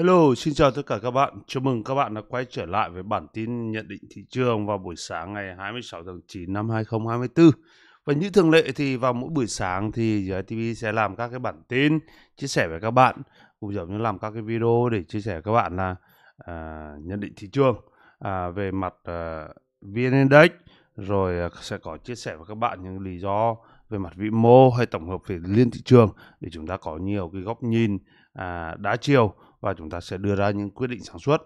Hello, xin chào tất cả các bạn. Chào mừng các bạn đã quay trở lại với bản tin nhận định thị trường vào buổi sáng ngày 26 tháng 9 năm 2024. Và như thường lệ thì vào mỗi buổi sáng thì GITV sẽ làm các cái bản tin chia sẻ với các bạn, cũng giống như làm các cái video để chia sẻ với các bạn là à, nhận định thị trường à, về mặt à, VN Index, rồi à, sẽ có chia sẻ với các bạn những lý do về mặt vĩ mô hay tổng hợp về liên thị trường để chúng ta có nhiều cái góc nhìn à, đa chiều và chúng ta sẽ đưa ra những quyết định sản xuất.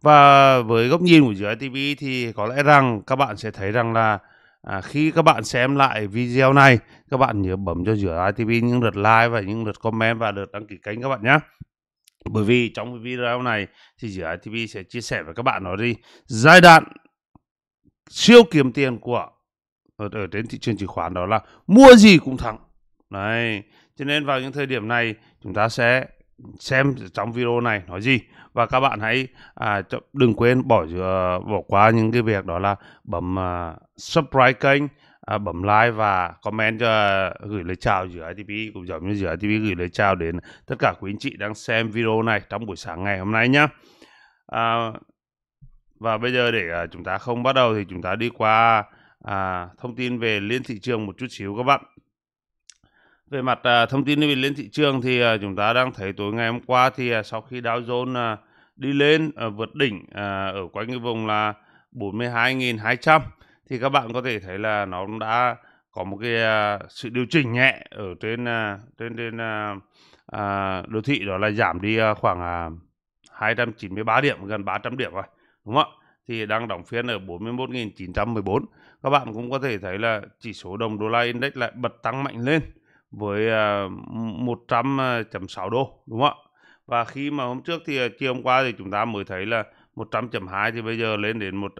Và với góc nhìn của dự án TV thì có lẽ rằng các bạn sẽ thấy rằng là À, khi các bạn xem lại video này, các bạn nhớ bấm cho giữa ITV những lượt like và những lượt comment và lượt đăng ký kênh các bạn nhé. Bởi vì trong video này thì giữa ITV sẽ chia sẻ với các bạn nói đi giai đoạn siêu kiếm tiền của ở, ở trên thị trường chứng khoán đó là mua gì cũng thắng. Đấy, cho nên vào những thời điểm này chúng ta sẽ xem trong video này nói gì và các bạn hãy à, đừng quên bỏ ờ, bỏ qua những cái việc đó là bấm à, subscribe kênh à, bấm like và comment cho ờ, gửi lời chào giữa ITP cũng giống như giữa ITP gửi lời chào đến tất cả quý anh chị đang xem video này trong buổi sáng ngày hôm nay nhé à, và bây giờ để à, chúng ta không bắt đầu thì chúng ta đi qua à, thông tin về liên thị trường một chút xíu các bạn về mặt à, thông tin về lên thị trường thì à, chúng ta đang thấy tối ngày hôm qua thì à, sau khi Dow Jones à, đi lên à, vượt đỉnh à, ở quanh cái vùng là 42.200 thì các bạn có thể thấy là nó đã có một cái à, sự điều chỉnh nhẹ ở trên à, trên trên à, à, đô thị đó là giảm đi à, khoảng à, 293 điểm gần 300 điểm rồi đúng không ạ? thì đang đóng phiên ở 41.914. Các bạn cũng có thể thấy là chỉ số đồng đô la index lại bật tăng mạnh lên với 100.6 à, à, đô đúng không ạ? Và khi mà hôm trước thì à, chiều hôm qua thì chúng ta mới thấy là 100.2 thì bây giờ lên đến một uh,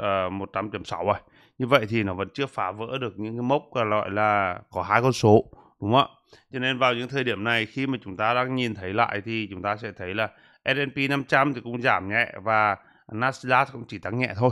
100.6 rồi. Như vậy thì nó vẫn chưa phá vỡ được những cái mốc gọi là có hai con số đúng không ạ? Cho nên vào những thời điểm này khi mà chúng ta đang nhìn thấy lại thì chúng ta sẽ thấy là S&P 500 thì cũng giảm nhẹ và Nasdaq cũng chỉ tăng nhẹ thôi.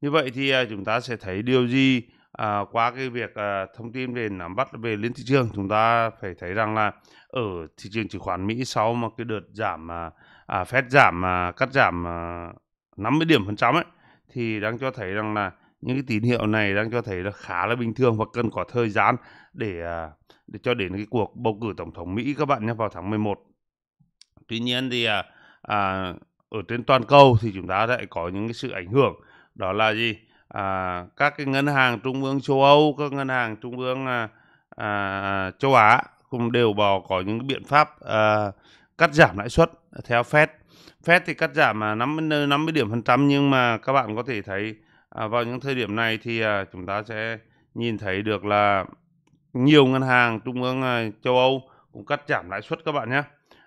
Như vậy thì chúng ta sẽ thấy điều gì à, qua cái việc à, thông tin về nắm bắt về lên thị trường chúng ta phải thấy rằng là ở thị trường chứng khoán Mỹ sau một cái đợt giảm à, à Fed giảm à, cắt giảm à, 50 điểm phần trăm ấy thì đang cho thấy rằng là những cái tín hiệu này đang cho thấy là khá là bình thường và cần có thời gian để à, để cho đến cái cuộc bầu cử tổng thống Mỹ các bạn nhé vào tháng 11. Tuy nhiên thì à, à, ở trên toàn cầu thì chúng ta lại có những cái sự ảnh hưởng đó là gì? à, các cái ngân hàng trung ương châu Âu, các ngân hàng trung ương à, à, châu Á cũng đều bỏ có những biện pháp à, cắt giảm lãi suất theo Fed. Fed thì cắt giảm à 50 50 điểm phần trăm nhưng mà các bạn có thể thấy à, vào những thời điểm này thì à, chúng ta sẽ nhìn thấy được là nhiều ngân hàng trung ương à, châu Âu cũng cắt giảm lãi suất các bạn nhé.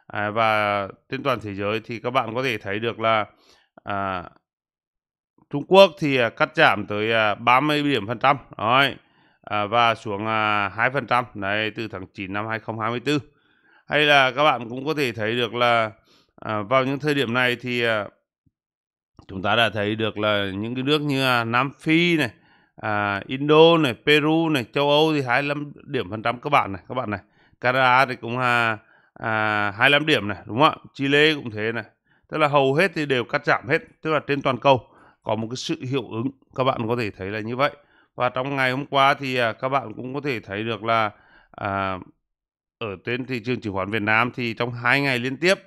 À, và trên toàn thế giới thì các bạn có thể thấy được là à, Trung Quốc thì à, cắt giảm tới 30 à, điểm phần trăm Đấy. À, và xuống à, 2% này từ tháng 9 năm 2024. Hay là các bạn cũng có thể thấy được là vào những thời điểm này thì chúng ta đã thấy được là những cái nước như Nam Phi này, à, Indo này, Peru này, châu Âu thì 25 điểm phần trăm các bạn này, các bạn này. Canada thì cũng à, à, 25 điểm này, đúng không ạ? Chile cũng thế này. Tức là hầu hết thì đều cắt giảm hết, tức là trên toàn cầu có một cái sự hiệu ứng các bạn có thể thấy là như vậy và trong ngày hôm qua thì à, các bạn cũng có thể thấy được là à, ở trên thị trường chứng khoán Việt Nam thì trong hai ngày liên tiếp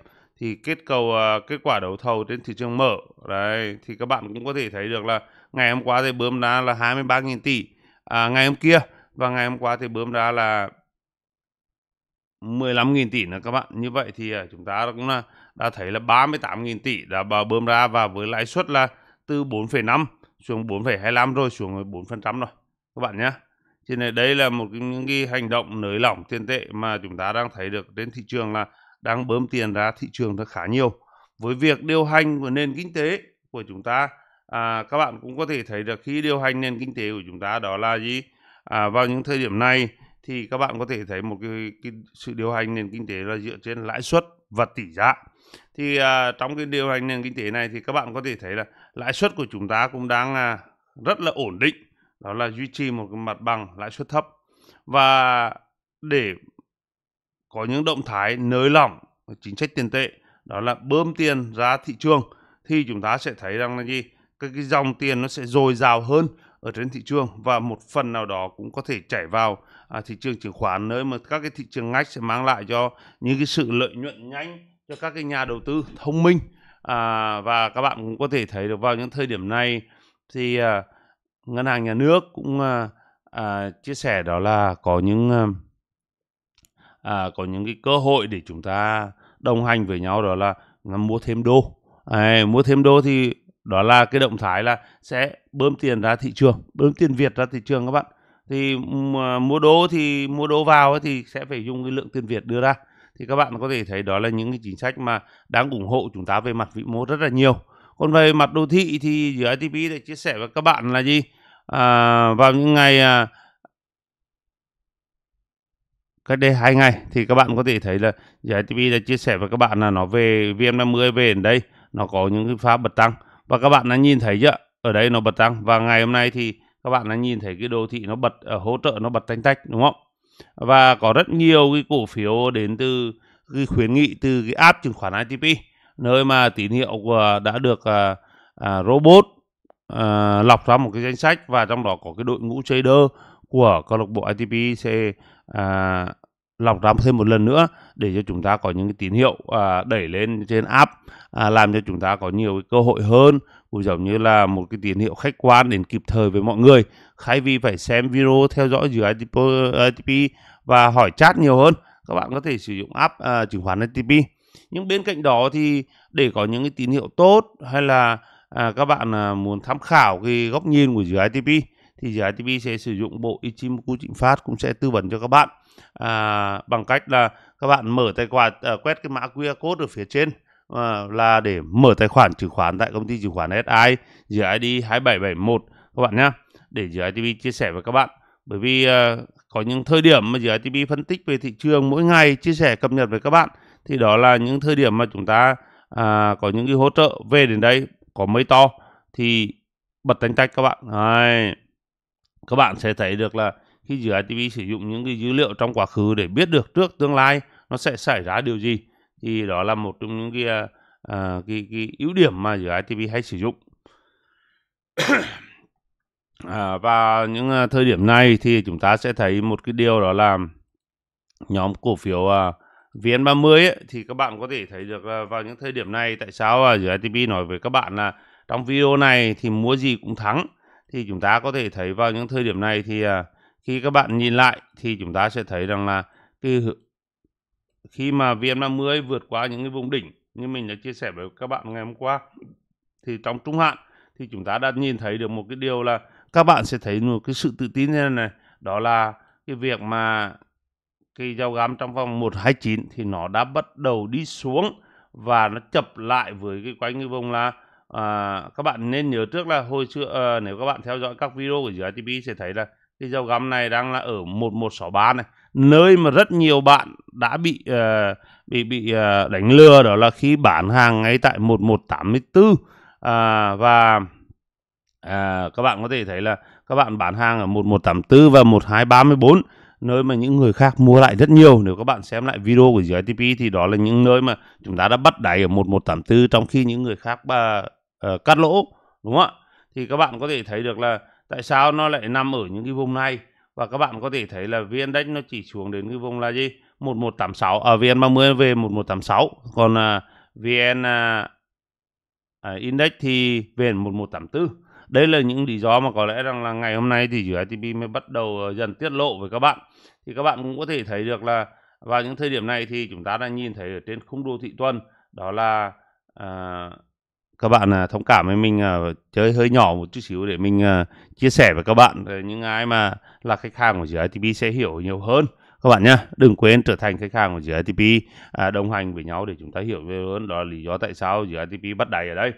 thì kết cầu à, kết quả đấu thầu trên thị trường mở đấy thì các bạn cũng có thể thấy được là ngày hôm qua thì bơm ra là 23.000 tỷ à, ngày hôm kia và ngày hôm qua thì bơm ra là 15.000 tỷ nữa các bạn như vậy thì à, chúng ta cũng là đã thấy là 38.000 tỷ đã bơm ra và với lãi suất là từ 4,5 xuống 4,25 rồi xuống 4% rồi các bạn nhé. Cho nên đây là một những cái hành động nới lỏng tiền tệ mà chúng ta đang thấy được trên thị trường là đang bơm tiền ra thị trường rất khá nhiều. Với việc điều hành của nền kinh tế của chúng ta, à, các bạn cũng có thể thấy được khi điều hành nền kinh tế của chúng ta đó là gì? À, vào những thời điểm này thì các bạn có thể thấy một cái, cái sự điều hành nền kinh tế là dựa trên lãi suất và tỷ giá thì à, trong cái điều hành nền kinh tế này thì các bạn có thể thấy là lãi suất của chúng ta cũng đang à, rất là ổn định đó là duy trì một cái mặt bằng lãi suất thấp và để có những động thái nới lỏng chính sách tiền tệ đó là bơm tiền ra thị trường thì chúng ta sẽ thấy rằng là gì cái, cái dòng tiền nó sẽ dồi dào hơn ở trên thị trường và một phần nào đó cũng có thể chảy vào à, thị trường chứng khoán nơi mà các cái thị trường ngách sẽ mang lại cho những cái sự lợi nhuận nhanh cho các cái nhà đầu tư thông minh à, và các bạn cũng có thể thấy được vào những thời điểm này thì à, ngân hàng nhà nước cũng à, à, chia sẻ đó là có những à, à có những cái cơ hội để chúng ta đồng hành với nhau đó là, mua thêm đô à, mua thêm đô thì đó là cái động thái là sẽ bơm tiền ra thị trường bơm tiền việt ra thị trường các bạn thì à, mua đô thì mua đô vào thì sẽ phải dùng cái lượng tiền việt đưa ra thì các bạn có thể thấy đó là những cái chính sách mà đang ủng hộ chúng ta về mặt vĩ mô rất là nhiều còn về mặt đô thị thì dự ITP để chia sẻ với các bạn là gì à, vào những ngày à, cách đây hai ngày thì các bạn có thể thấy là giải TV đã chia sẻ với các bạn là nó về VM50 về đến đây nó có những cái pha bật tăng và các bạn đã nhìn thấy chưa ở đây nó bật tăng và ngày hôm nay thì các bạn đã nhìn thấy cái đô thị nó bật ở ờ, hỗ trợ nó bật tanh tách đúng không và có rất nhiều cái cổ phiếu đến từ cái khuyến nghị từ cái app chứng khoán ITP nơi mà tín hiệu của đã được à, à, robot à, lọc ra một cái danh sách và trong đó có cái đội ngũ trader của câu lạc bộ ITP sẽ à, lọc ra thêm một lần nữa để cho chúng ta có những cái tín hiệu à, đẩy lên trên app à, làm cho chúng ta có nhiều cơ hội hơn cũng giống như là một cái tín hiệu khách quan đến kịp thời với mọi người thay vì phải xem video theo dõi dự ITP và hỏi chat nhiều hơn các bạn có thể sử dụng app à, chứng khoán ATP nhưng bên cạnh đó thì để có những cái tín hiệu tốt hay là à, các bạn à, muốn tham khảo cái góc nhìn của dự ITP thì dự ITP sẽ sử dụng bộ Ichimoku Trịnh Phát cũng sẽ tư vấn cho các bạn à, bằng cách là các bạn mở tài khoản à, quét cái mã QR code ở phía trên à, là để mở tài khoản chứng khoán tại công ty chứng khoán SI dưới ID 2771 các bạn nhé để dưới ITB chia sẻ với các bạn bởi vì à, có những thời điểm mà dưới ITB phân tích về thị trường mỗi ngày chia sẻ cập nhật với các bạn thì đó là những thời điểm mà chúng ta à, có những cái hỗ trợ về đến đây có mấy to thì bật tanh tách các bạn Đấy. các bạn sẽ thấy được là khi dự án sử dụng những cái dữ liệu trong quá khứ để biết được trước tương lai nó sẽ xảy ra điều gì thì đó là một trong những cái, à, cái, cái ưu điểm mà giữa ITP hay sử dụng à, và những à, thời điểm này thì chúng ta sẽ thấy một cái điều đó là nhóm cổ phiếu à, VN30 ấy, thì các bạn có thể thấy được à, vào những thời điểm này tại sao à, giữa ITP nói với các bạn là trong video này thì mua gì cũng thắng thì chúng ta có thể thấy vào những thời điểm này thì à, khi các bạn nhìn lại thì chúng ta sẽ thấy rằng là cái khi mà VM50 vượt qua những cái vùng đỉnh như mình đã chia sẻ với các bạn ngày hôm qua thì trong trung hạn thì chúng ta đã nhìn thấy được một cái điều là các bạn sẽ thấy một cái sự tự tin như này đó là cái việc mà cái dao gam trong vòng 129 thì nó đã bắt đầu đi xuống và nó chập lại với cái quanh cái vùng là à, các bạn nên nhớ trước là hồi xưa à, nếu các bạn theo dõi các video của dự ITP sẽ thấy là thì dầu găm này đang là ở 1163 này nơi mà rất nhiều bạn đã bị uh, bị bị uh, đánh lừa đó là khi bán hàng ngay tại 1184 uh, à, và uh, các bạn có thể thấy là các bạn bán hàng ở 1184 và 1234 nơi mà những người khác mua lại rất nhiều nếu các bạn xem lại video của GTP thì đó là những nơi mà chúng ta đã bắt đáy ở 1184 trong khi những người khác uh, uh, cắt lỗ đúng không ạ thì các bạn có thể thấy được là tại sao nó lại nằm ở những cái vùng này và các bạn có thể thấy là vn index nó chỉ xuống đến cái vùng là gì 1186 ở à, vn 30 về 1186 còn à, vn à, à, index thì về 1184 đây là những lý do mà có lẽ rằng là ngày hôm nay thì giữa ITB mới bắt đầu ờ, dần tiết lộ với các bạn thì các bạn cũng có thể thấy được là vào những thời điểm này thì chúng ta đang nhìn thấy ở trên khung đô thị tuần đó là à, các bạn à, thông cảm với mình à, chơi hơi nhỏ một chút xíu để mình à, chia sẻ với các bạn những ai mà là khách hàng của dự ITP sẽ hiểu nhiều hơn các bạn nhé đừng quên trở thành khách hàng của dự ITP à, đồng hành với nhau để chúng ta hiểu hơn đó là lý do tại sao dự ITP bắt đáy ở đây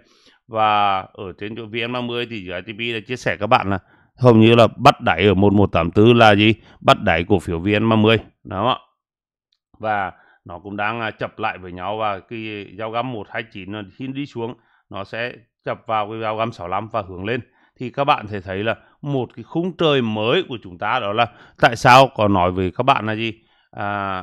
và ở trên chỗ VN30 thì dự ITP đã chia sẻ các bạn là hầu như là bắt đáy ở 1184 là gì bắt đáy cổ phiếu VN30 đó không ạ và nó cũng đang chập lại với nhau và cái giao găm 129 nó đi xuống nó sẽ chập vào cái gam 65 và hướng lên thì các bạn sẽ thấy là một cái khung trời mới của chúng ta đó là tại sao có nói với các bạn là gì à,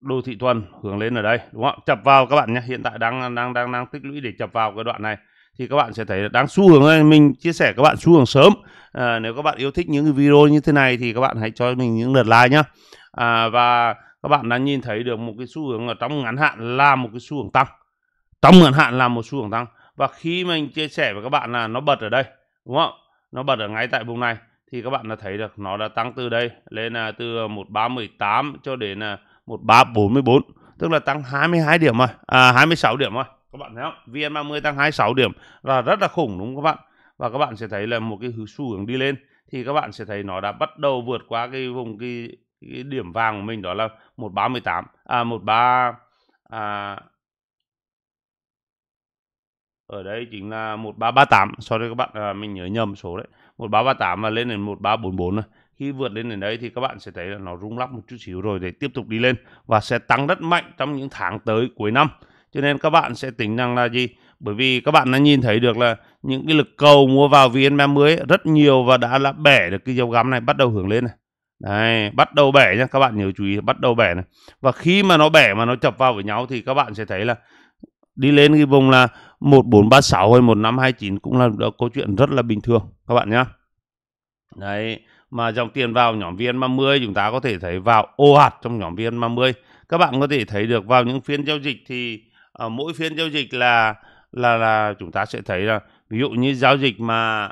đô thị tuần hướng lên ở đây đúng không chập vào các bạn nhé hiện tại đang đang đang đang tích lũy để chập vào cái đoạn này thì các bạn sẽ thấy là đang xu hướng này mình chia sẻ các bạn xu hướng sớm à, nếu các bạn yêu thích những video như thế này thì các bạn hãy cho mình những lượt like nhá à, và các bạn đã nhìn thấy được một cái xu hướng ở trong ngắn hạn là một cái xu hướng tăng trong ngắn hạn là một xu hướng tăng và khi mình chia sẻ với các bạn là nó bật ở đây đúng không nó bật ở ngay tại vùng này thì các bạn đã thấy được nó đã tăng từ đây lên là từ 1318 cho đến 1344 à, tức là tăng 22 điểm rồi à 26 điểm rồi các bạn thấy không VN30 tăng 26 điểm là rất là khủng đúng không các bạn và các bạn sẽ thấy là một cái xu hướng đi lên thì các bạn sẽ thấy nó đã bắt đầu vượt qua cái vùng cái, cái điểm vàng của mình đó là 1318 à 13 à ở đây chính là 1338 sorry các bạn à, mình nhớ nhầm số đấy 1338 và lên đến 1344 này khi vượt lên đến đấy thì các bạn sẽ thấy là nó rung lắc một chút xíu rồi để tiếp tục đi lên và sẽ tăng rất mạnh trong những tháng tới cuối năm cho nên các bạn sẽ tính rằng là gì bởi vì các bạn đã nhìn thấy được là những cái lực cầu mua vào VN30 rất nhiều và đã là bẻ được cái dấu gắm này bắt đầu hướng lên này Đấy, bắt đầu bẻ nhá các bạn nhớ chú ý bắt đầu bẻ này và khi mà nó bẻ mà nó chập vào với nhau thì các bạn sẽ thấy là đi lên cái vùng là 1436 hay 1529 cũng là câu chuyện rất là bình thường các bạn nhé. Đấy, mà dòng tiền vào nhóm VN30 chúng ta có thể thấy vào ô hạt trong nhóm VN30. Các bạn có thể thấy được vào những phiên giao dịch thì ở ờ, mỗi phiên giao dịch là là là chúng ta sẽ thấy là ví dụ như giao dịch mà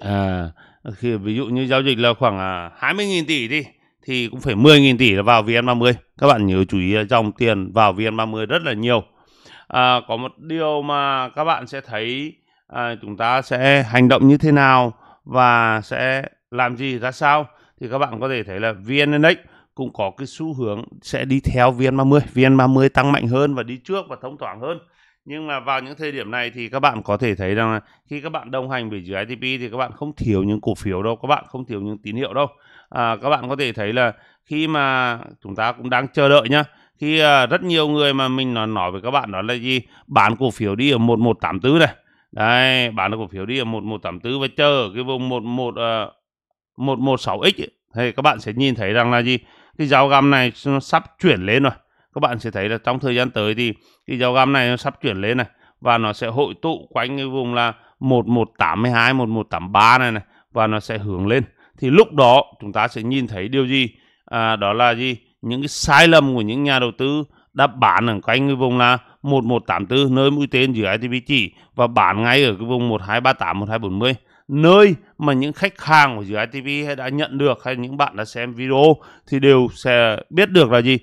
à, khi ví dụ như giao dịch là khoảng à, 20.000 tỷ đi thì cũng phải 10.000 tỷ là vào VN30. Các bạn nhớ chú ý dòng tiền vào VN30 rất là nhiều. À, có một điều mà các bạn sẽ thấy à, chúng ta sẽ hành động như thế nào và sẽ làm gì ra sao thì các bạn có thể thấy là VN Index cũng có cái xu hướng sẽ đi theo VN30. VN30 tăng mạnh hơn và đi trước và thông thoáng hơn. Nhưng mà vào những thời điểm này thì các bạn có thể thấy rằng là khi các bạn đồng hành với dưới ITP thì các bạn không thiếu những cổ phiếu đâu, các bạn không thiếu những tín hiệu đâu à, các bạn có thể thấy là khi mà chúng ta cũng đang chờ đợi nhá khi à, rất nhiều người mà mình nói, nói với các bạn đó là gì bán cổ phiếu đi ở 1184 này đây bán cổ phiếu đi ở 1184 và chờ ở cái vùng 11 à, 116x thì các bạn sẽ nhìn thấy rằng là gì cái giáo găm này nó sắp chuyển lên rồi các bạn sẽ thấy là trong thời gian tới thì cái giáo găm này nó sắp chuyển lên này và nó sẽ hội tụ quanh cái vùng là 1182 1183 này này và nó sẽ hướng lên thì lúc đó chúng ta sẽ nhìn thấy điều gì à, đó là gì những cái sai lầm của những nhà đầu tư đã bán ở quanh cái vùng là 1184 nơi mũi tên dưới ITP chỉ và bán ngay ở cái vùng 1238 1240 nơi mà những khách hàng của dự ITP hay đã nhận được hay những bạn đã xem video thì đều sẽ biết được là gì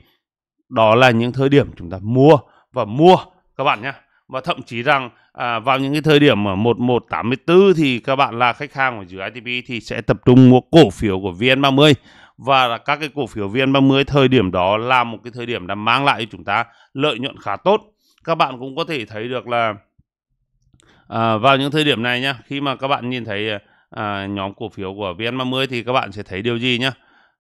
đó là những thời điểm chúng ta mua và mua các bạn nhé và thậm chí rằng à, vào những cái thời điểm ở 1184 thì các bạn là khách hàng của dự ITP thì sẽ tập trung mua cổ phiếu của VN30 và các cái cổ phiếu VN30 thời điểm đó là một cái thời điểm đã mang lại cho chúng ta lợi nhuận khá tốt. Các bạn cũng có thể thấy được là à, vào những thời điểm này nhá, khi mà các bạn nhìn thấy à, nhóm cổ phiếu của VN30 thì các bạn sẽ thấy điều gì nhá.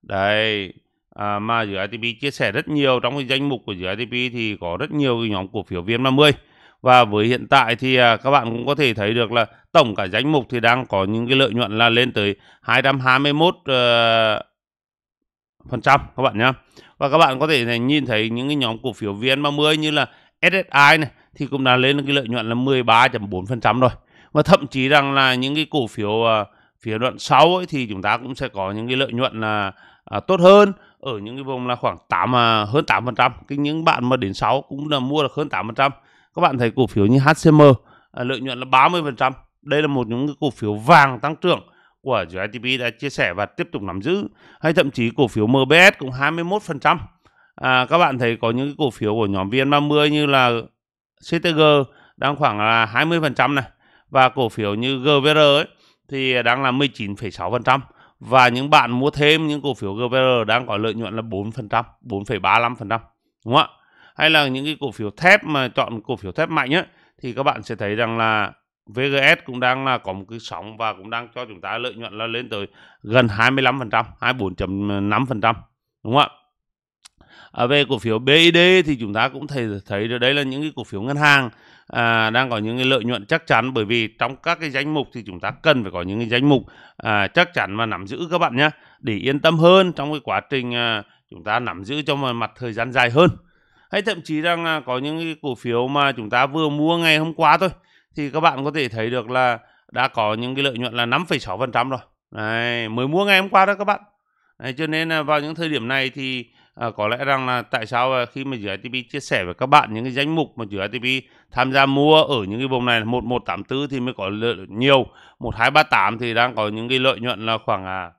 Đây, à, mà dự ITP chia sẻ rất nhiều trong cái danh mục của dự ITP thì có rất nhiều cái nhóm cổ phiếu VN30 và với hiện tại thì à, các bạn cũng có thể thấy được là tổng cả danh mục thì đang có những cái lợi nhuận là lên tới 221 uh, ờ, phần trăm các bạn nhé và các bạn có thể nhìn thấy những cái nhóm cổ phiếu VN30 như là SSI này thì cũng đã lên cái lợi nhuận là 13.4% rồi và thậm chí rằng là những cái cổ phiếu uh, à, phía đoạn sau ấy, thì chúng ta cũng sẽ có những cái lợi nhuận là à, tốt hơn ở những cái vùng là khoảng 8 à, hơn 8 phần trăm cái những bạn mà đến 6 cũng là mua được hơn 8 phần trăm các bạn thấy cổ phiếu như HCM à, lợi nhuận là 30%. Đây là một những cổ phiếu vàng tăng trưởng của GITP đã chia sẻ và tiếp tục nắm giữ. Hay thậm chí cổ phiếu MBS cũng 21%. À, các bạn thấy có những cổ phiếu của nhóm VN30 như là CTG đang khoảng là 20% này và cổ phiếu như GVR ấy thì đang là 19,6% và những bạn mua thêm những cổ phiếu GVR đang có lợi nhuận là 4%, 4,35% đúng không ạ? hay là những cái cổ phiếu thép mà chọn cổ phiếu thép mạnh á thì các bạn sẽ thấy rằng là VGS cũng đang là có một cái sóng và cũng đang cho chúng ta lợi nhuận là lên tới gần 25%, 24.5% đúng không ạ? À, về cổ phiếu BID thì chúng ta cũng thấy thấy được đấy là những cái cổ phiếu ngân hàng à, đang có những cái lợi nhuận chắc chắn bởi vì trong các cái danh mục thì chúng ta cần phải có những cái danh mục à, chắc chắn và nắm giữ các bạn nhé để yên tâm hơn trong cái quá trình à, chúng ta nắm giữ trong mặt thời gian dài hơn hay thậm chí rằng à, có những cái cổ phiếu mà chúng ta vừa mua ngày hôm qua thôi thì các bạn có thể thấy được là đã có những cái lợi nhuận là 5,6% rồi Đấy, mới mua ngày hôm qua đó các bạn Đấy, cho nên là vào những thời điểm này thì à, có lẽ rằng là tại sao à, khi mà dự ITP chia sẻ với các bạn những cái danh mục mà dự ITP tham gia mua ở những cái vùng này là 1184 thì mới có lợi nhiều 1238 thì đang có những cái lợi nhuận là khoảng à,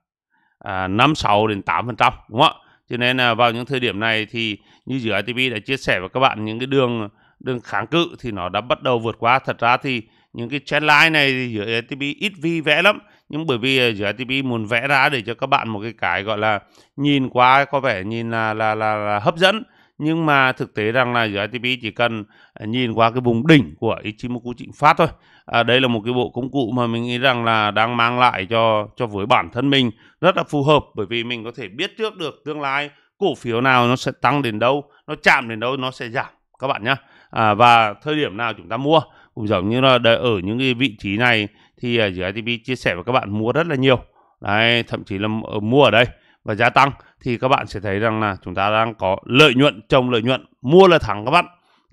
à, 5 6 đến 8% đúng không ạ cho nên là vào những thời điểm này thì như dự ITB đã chia sẻ với các bạn những cái đường đường kháng cự thì nó đã bắt đầu vượt qua thật ra thì những cái trendline này thì dự ITB ít vi vẽ lắm nhưng bởi vì dự ITB muốn vẽ ra để cho các bạn một cái cái gọi là nhìn qua có vẻ nhìn là là, là, là hấp dẫn nhưng mà thực tế rằng là USDP chỉ cần à, nhìn qua cái vùng đỉnh của Ichimoku Trịnh Phát thôi à, đây là một cái bộ công cụ mà mình nghĩ rằng là đang mang lại cho cho với bản thân mình rất là phù hợp bởi vì mình có thể biết trước được tương lai cổ phiếu nào nó sẽ tăng đến đâu nó chạm đến đâu nó sẽ giảm các bạn nhé à, và thời điểm nào chúng ta mua cũng giống như là ở những cái vị trí này thì USDP à, chia sẻ với các bạn mua rất là nhiều đấy thậm chí là ờ, mua ở đây và giá tăng thì các bạn sẽ thấy rằng là chúng ta đang có lợi nhuận trồng lợi nhuận mua là thắng các bạn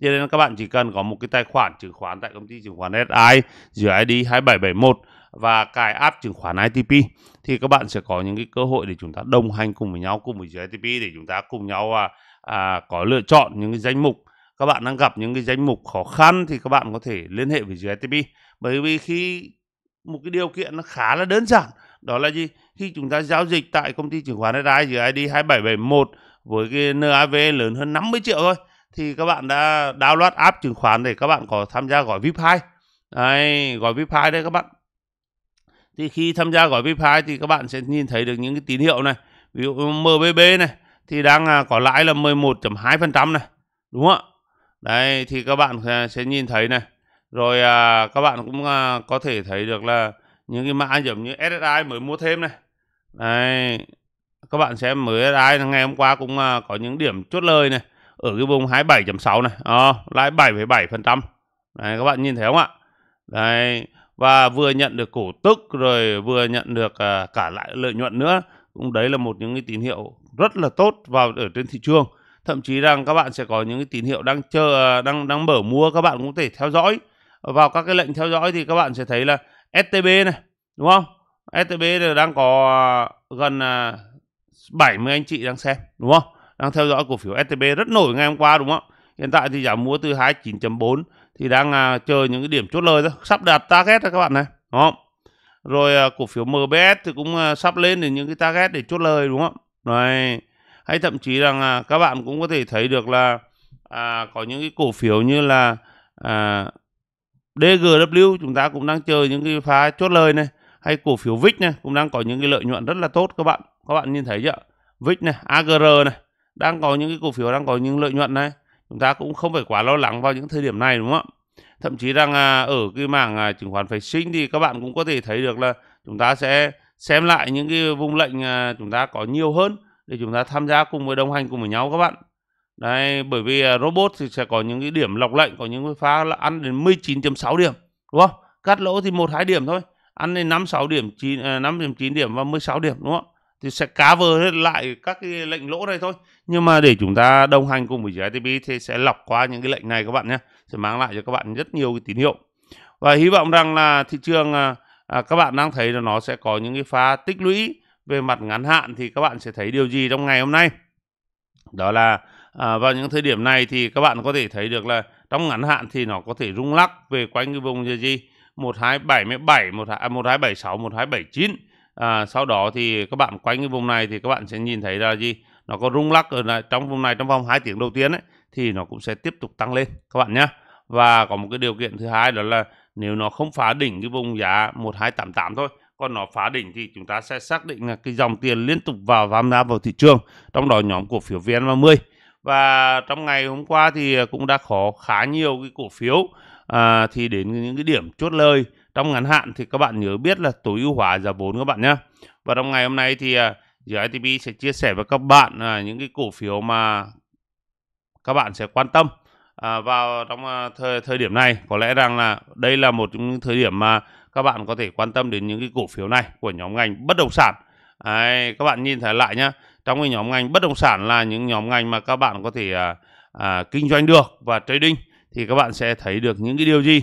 cho nên các bạn chỉ cần có một cái tài khoản chứng khoán tại công ty chứng khoán SI dưới ID 2771 và cài app chứng khoán ITP thì các bạn sẽ có những cái cơ hội để chúng ta đồng hành cùng với nhau cùng với dưới ITP để chúng ta cùng nhau à, à, có lựa chọn những cái danh mục các bạn đang gặp những cái danh mục khó khăn thì các bạn có thể liên hệ với dưới ITP bởi vì khi một cái điều kiện nó khá là đơn giản đó là gì khi chúng ta giao dịch tại công ty chứng khoán SI dưới ID 2771 với cái NAV lớn hơn 50 triệu thôi thì các bạn đã download app chứng khoán để các bạn có tham gia gói VIP 2 đấy, gói VIP 2 đây các bạn thì khi tham gia gói VIP 2 thì các bạn sẽ nhìn thấy được những cái tín hiệu này ví dụ MBB này thì đang à, có lãi là 11.2% này đúng không ạ đấy thì các bạn à, sẽ nhìn thấy này rồi à, các bạn cũng à, có thể thấy được là những cái mã giống như SSI mới mua thêm này Đấy. các bạn xem mới SSI ngày hôm qua cũng à, có những điểm chốt lời này ở cái vùng 27.6 này à, lãi 7,7% này các bạn nhìn thấy không ạ Đấy. và vừa nhận được cổ tức rồi vừa nhận được à, cả lại lợi nhuận nữa cũng đấy là một những cái tín hiệu rất là tốt vào ở trên thị trường thậm chí rằng các bạn sẽ có những cái tín hiệu đang chờ à, đang đang mở mua các bạn cũng có thể theo dõi vào các cái lệnh theo dõi thì các bạn sẽ thấy là STB này đúng không STB đang có à, gần 70 à, anh chị đang xem đúng không đang theo dõi cổ phiếu STB rất nổi ngày hôm qua đúng không hiện tại thì giảm mua từ 29.4 thì đang à, chờ những cái điểm chốt lời thôi sắp đạt target rồi các bạn này đúng không rồi à, cổ phiếu MBS thì cũng sắp lên đến những cái target để chốt lời đúng không rồi hay thậm chí rằng các bạn cũng có thể thấy được là à, có những cái cổ phiếu như là à, DGW chúng ta cũng đang chờ những cái pha chốt lời này hay cổ phiếu VIX này cũng đang có những cái lợi nhuận rất là tốt các bạn các bạn nhìn thấy chưa VIX này AGR này đang có những cái cổ phiếu đang có những lợi nhuận này chúng ta cũng không phải quá lo lắng vào những thời điểm này đúng không ạ thậm chí rằng à, ở cái mảng à, chứng khoán phải sinh thì các bạn cũng có thể thấy được là chúng ta sẽ xem lại những cái vùng lệnh à, chúng ta có nhiều hơn để chúng ta tham gia cùng với đồng hành cùng với nhau các bạn Đấy, bởi vì à, robot thì sẽ có những cái điểm lọc lệnh, có những pha là ăn đến 19.6 điểm, đúng không? Cắt lỗ thì một hai điểm thôi. Ăn đến 5 6 điểm, 9 5 à, điểm 9 điểm và 16 điểm đúng không? Thì sẽ cover hết lại các cái lệnh lỗ này thôi. Nhưng mà để chúng ta đồng hành cùng với GTP thì sẽ lọc qua những cái lệnh này các bạn nhé. Sẽ mang lại cho các bạn rất nhiều cái tín hiệu. Và hy vọng rằng là thị trường à, à các bạn đang thấy là nó sẽ có những cái phá tích lũy về mặt ngắn hạn thì các bạn sẽ thấy điều gì trong ngày hôm nay. Đó là à, vào những thời điểm này thì các bạn có thể thấy được là trong ngắn hạn thì nó có thể rung lắc về quanh cái vùng gì một một một hai hai à, hai bảy bảy bảy mươi sáu một hai bảy chín à, sau đó thì các bạn quanh cái vùng này thì các bạn sẽ nhìn thấy là gì nó có rung lắc ở lại trong vùng này trong vòng 2 tiếng đầu tiên ấy thì nó cũng sẽ tiếp tục tăng lên các bạn nhé và có một cái điều kiện thứ hai đó là nếu nó không phá đỉnh cái vùng giá 1288 thôi còn nó phá đỉnh thì chúng ta sẽ xác định là cái dòng tiền liên tục vào vam ra vào thị trường trong đó nhóm cổ phiếu VN30 và trong ngày hôm qua thì à, cũng đã có khá nhiều cái cổ phiếu à, thì đến những cái điểm chốt lời trong ngắn hạn thì các bạn nhớ biết là tối ưu hóa giá vốn các bạn nhé và trong ngày hôm nay thì à, dự sẽ chia sẻ với các bạn à, những cái cổ phiếu mà các bạn sẽ quan tâm à, vào trong à, thời thời điểm này có lẽ rằng là đây là một trong những thời điểm mà các bạn có thể quan tâm đến những cái cổ phiếu này của nhóm ngành bất động sản Đấy, các bạn nhìn thấy lại nhé trong cái nhóm ngành bất động sản là những nhóm ngành mà các bạn có thể à, à, kinh doanh được và trading thì các bạn sẽ thấy được những cái điều gì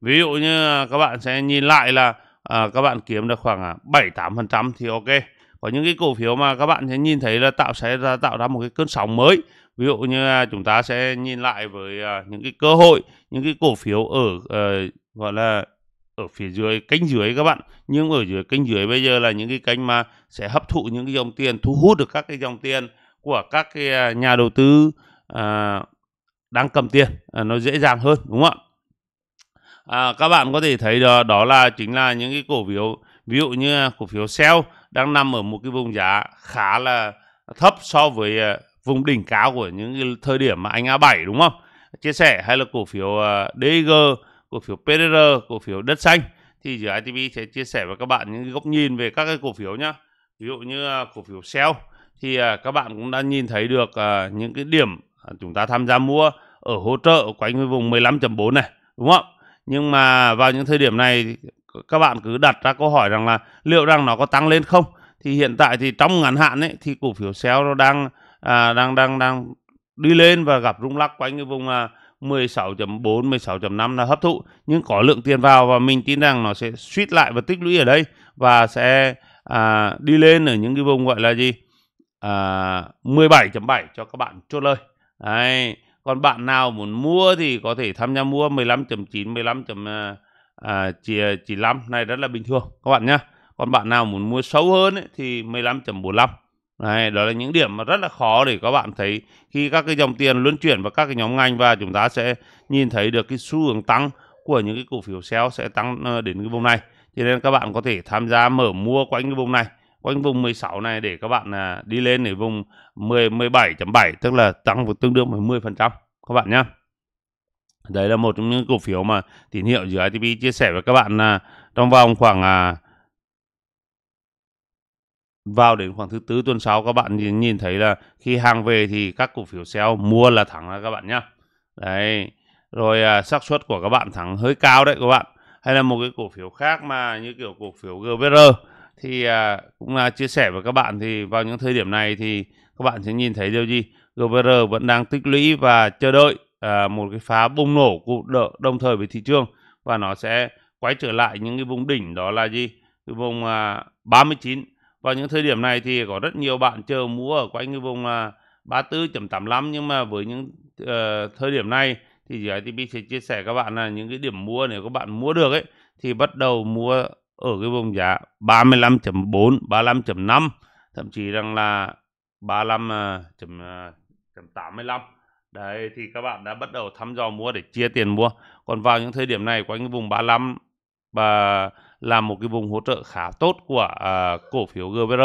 ví dụ như các bạn sẽ nhìn lại là à, các bạn kiếm được khoảng à, bảy tám phần trăm thì ok có những cái cổ phiếu mà các bạn sẽ nhìn thấy là tạo sẽ ra tạo ra một cái cơn sóng mới ví dụ như chúng ta sẽ nhìn lại với à, những cái cơ hội những cái cổ phiếu ở uh, gọi là ở phía dưới kênh dưới các bạn nhưng ở dưới kênh dưới bây giờ là những cái kênh mà sẽ hấp thụ những cái dòng tiền thu hút được các cái dòng tiền của các cái à, nhà đầu tư à, đang cầm tiền à, nó dễ dàng hơn đúng không ạ à, các bạn có thể thấy đó, đó là chính là những cái cổ phiếu ví dụ như cổ phiếu sell đang nằm ở một cái vùng giá khá là thấp so với à, vùng đỉnh cao của những cái thời điểm mà anh A7 đúng không chia sẻ hay là cổ phiếu à, DG cổ phiếu PDR, cổ phiếu đất xanh thì dự ITV sẽ chia sẻ với các bạn những góc nhìn về các cái cổ phiếu nhá. Ví dụ như à, cổ phiếu Shell thì à, các bạn cũng đã nhìn thấy được à, những cái điểm chúng ta tham gia mua ở hỗ trợ quanh cái vùng 15.4 này, đúng không? Nhưng mà vào những thời điểm này các bạn cứ đặt ra câu hỏi rằng là liệu rằng nó có tăng lên không? Thì hiện tại thì trong ngắn hạn ấy thì cổ phiếu Shell nó đang à, đang đang đang đi lên và gặp rung lắc quanh cái vùng à, 16.4, 16.5 là hấp thụ nhưng có lượng tiền vào và mình tin rằng nó sẽ suýt lại và tích lũy ở đây và sẽ à, đi lên ở những cái vùng gọi là gì à, 17.7 cho các bạn chốt lời. Đấy. Còn bạn nào muốn mua thì có thể tham gia mua 15.9, 15. À, chỉ, chỉ 5 này rất là bình thường các bạn nhé. Còn bạn nào muốn mua sâu hơn ấy, thì 15.45 Đấy, đó là những điểm mà rất là khó để các bạn thấy khi các cái dòng tiền luân chuyển vào các cái nhóm ngành và chúng ta sẽ nhìn thấy được cái xu hướng tăng của những cái cổ phiếu sell sẽ tăng ờ, đến cái vùng này. Cho nên các bạn có thể tham gia mở mua quanh cái vùng này, quanh vùng 16 này để các bạn à, đi lên đến vùng 10 17.7 tức là tăng một tương đương 10% các bạn nhé. Đấy là một trong những cổ phiếu mà tín hiệu giữa ITB chia sẻ với các bạn à, trong vòng khoảng à, vào đến khoảng thứ tư tuần sau các bạn nhìn, nhìn thấy là khi hàng về thì các cổ phiếu sell mua là thắng là các bạn nhá đấy rồi à, xác suất của các bạn thắng hơi cao đấy các bạn hay là một cái cổ phiếu khác mà như kiểu cổ phiếu GBR thì à, cũng là chia sẻ với các bạn thì vào những thời điểm này thì các bạn sẽ nhìn thấy điều gì GBR vẫn đang tích lũy và chờ đợi à, một cái phá bùng nổ cụ đỡ đồng thời với thị trường và nó sẽ quay trở lại những cái vùng đỉnh đó là gì cái vùng à, 39 vào những thời điểm này thì có rất nhiều bạn chờ mua ở quanh cái vùng là 34.85 nhưng mà với những uh, thời điểm này thì GITB sẽ chia sẻ các bạn là những cái điểm mua nếu các bạn mua được ấy thì bắt đầu mua ở cái vùng giá 35.4, 35.5 thậm chí rằng là 35.85 à, à, đấy thì các bạn đã bắt đầu thăm dò mua để chia tiền mua còn vào những thời điểm này quanh vùng 35 và là một cái vùng hỗ trợ khá tốt của uh, cổ phiếu GBR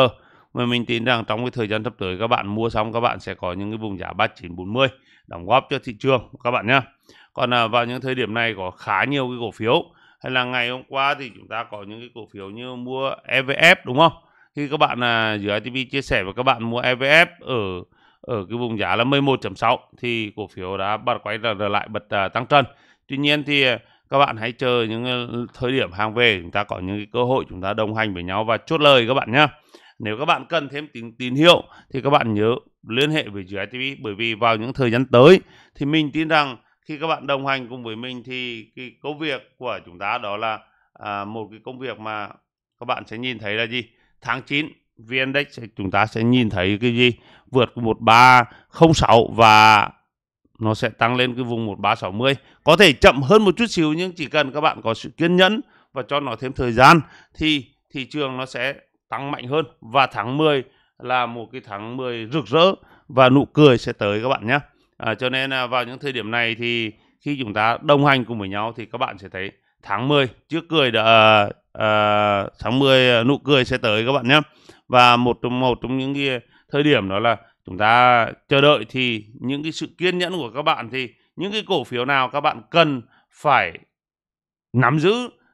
mà mình tin rằng trong cái thời gian sắp tới các bạn mua xong các bạn sẽ có những cái vùng giá 3940 đóng góp cho thị trường các bạn nhé còn uh, vào những thời điểm này có khá nhiều cái cổ phiếu hay là ngày hôm qua thì chúng ta có những cái cổ phiếu như mua EVF đúng không khi các bạn là uh, giữa ITV chia sẻ với các bạn mua EVF ở ở cái vùng giá là 11.6 thì cổ phiếu đã bật quay trở lại bật uh, tăng trend tuy nhiên thì uh, các bạn hãy chơi những ờ, thời điểm hàng về chúng ta có những cơ hội chúng ta đồng hành với nhau và chốt lời các bạn nhé nếu các bạn cần thêm tín, tín hiệu thì các bạn nhớ liên hệ với GITV bởi vì vào những thời gian tới thì mình tin rằng khi các bạn đồng hành cùng với mình thì cái công việc của chúng ta đó là à, một cái công việc mà các bạn sẽ nhìn thấy là gì tháng 9 vn chúng ta sẽ nhìn thấy cái gì vượt 1306 và nó sẽ tăng lên cái vùng 1360 có thể chậm hơn một chút xíu nhưng chỉ cần các bạn có sự kiên nhẫn và cho nó thêm thời gian thì thị trường nó sẽ tăng mạnh hơn và tháng 10 là một cái tháng 10 rực rỡ và nụ cười sẽ tới các bạn nhé à, cho nên là vào những thời điểm này thì khi chúng ta đồng hành cùng với nhau thì các bạn sẽ thấy tháng 10 trước cười đã, uh, tháng 10 à, nụ cười sẽ tới các bạn nhé và một trong một trong những cái thời điểm đó là chúng ta chờ đợi thì những cái sự kiên nhẫn của các bạn thì những cái cổ phiếu nào các bạn cần phải nắm giữ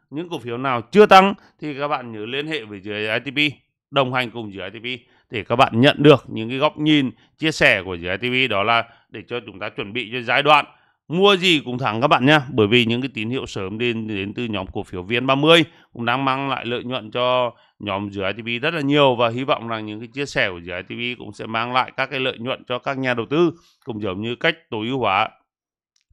những cổ phiếu nào chưa tăng thì các bạn nhớ liên hệ với dưới ITP đồng hành cùng dưới ITP để các bạn nhận được những cái góc nhìn chia sẻ của dưới ITP đó là để cho chúng ta chuẩn bị cho giai đoạn mua gì cũng thắng các bạn nhé bởi vì những cái tín hiệu sớm đến đến từ nhóm cổ phiếu VN30 cũng đang mang lại lợi nhuận cho nhóm dưới ITB rất là nhiều và hy vọng rằng những cái chia sẻ của dưới ITB cũng sẽ mang lại các cái lợi nhuận cho các nhà đầu tư cũng giống như cách tối ưu hóa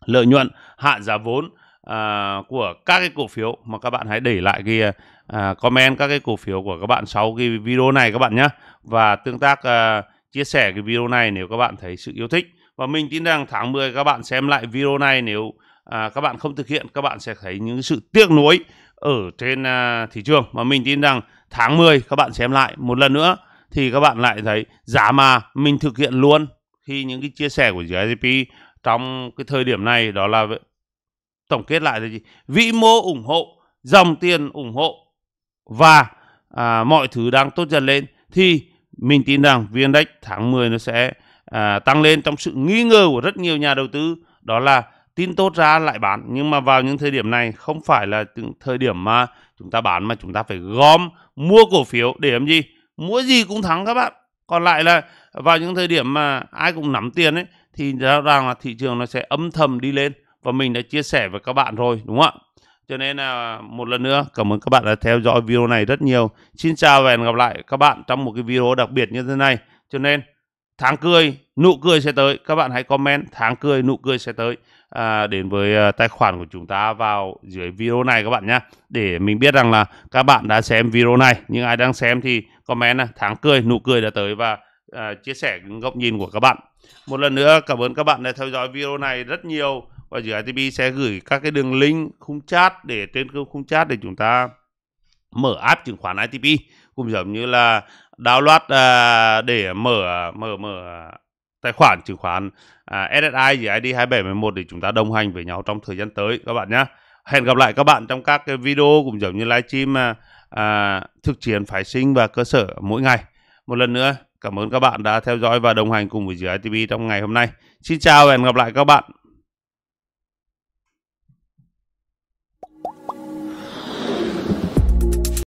lợi nhuận hạ giá vốn à, của các cái cổ phiếu mà các bạn hãy để lại ghi à, comment các cái cổ phiếu của các bạn sau cái video này các bạn nhé và tương tác à, chia sẻ cái video này nếu các bạn thấy sự yêu thích và mình tin rằng tháng 10 các bạn xem lại video này nếu à, các bạn không thực hiện các bạn sẽ thấy những sự tiếc nuối ở trên à, thị trường mà mình tin rằng tháng 10 các bạn xem lại một lần nữa thì các bạn lại thấy giá mà mình thực hiện luôn khi những cái chia sẻ của dự trong cái thời điểm này đó là tổng kết lại là gì vĩ mô ủng hộ dòng tiền ủng hộ và à, mọi thứ đang tốt dần lên thì mình tin rằng VN-Index tháng 10 nó sẽ à, tăng lên trong sự nghi ngờ của rất nhiều nhà đầu tư đó là tin tốt ra lại bán nhưng mà vào những thời điểm này không phải là những thời điểm mà chúng ta bán mà chúng ta phải gom mua cổ phiếu để làm gì mua gì cũng thắng các bạn còn lại là vào những thời điểm mà ai cũng nắm tiền ấy thì rõ ràng là thị trường nó sẽ âm thầm đi lên và mình đã chia sẻ với các bạn rồi đúng không ạ cho nên là một lần nữa cảm ơn các bạn đã theo dõi video này rất nhiều xin chào và hẹn gặp lại các bạn trong một cái video đặc biệt như thế này cho nên tháng cười nụ cười sẽ tới các bạn hãy comment tháng cười nụ cười sẽ tới à, đến với uh, tài khoản của chúng ta vào dưới video này các bạn nhé để mình biết rằng là các bạn đã xem video này nhưng ai đang xem thì comment này tháng cười nụ cười đã tới và uh, chia sẻ góc nhìn của các bạn một lần nữa cảm ơn các bạn đã theo dõi video này rất nhiều và dưới ITP sẽ gửi các cái đường link khung chat để trên khung chat để chúng ta mở app chứng khoán ITP cũng giống như là download uh, để mở mở mở tài khoản chứng khoán à, SSI dưới ID 2711 để chúng ta đồng hành với nhau trong thời gian tới các bạn nhé. Hẹn gặp lại các bạn trong các cái video cũng giống như livestream à, à, thực chiến phái sinh và cơ sở mỗi ngày. Một lần nữa, cảm ơn các bạn đã theo dõi và đồng hành cùng với ITV trong ngày hôm nay. Xin chào và hẹn gặp lại các bạn.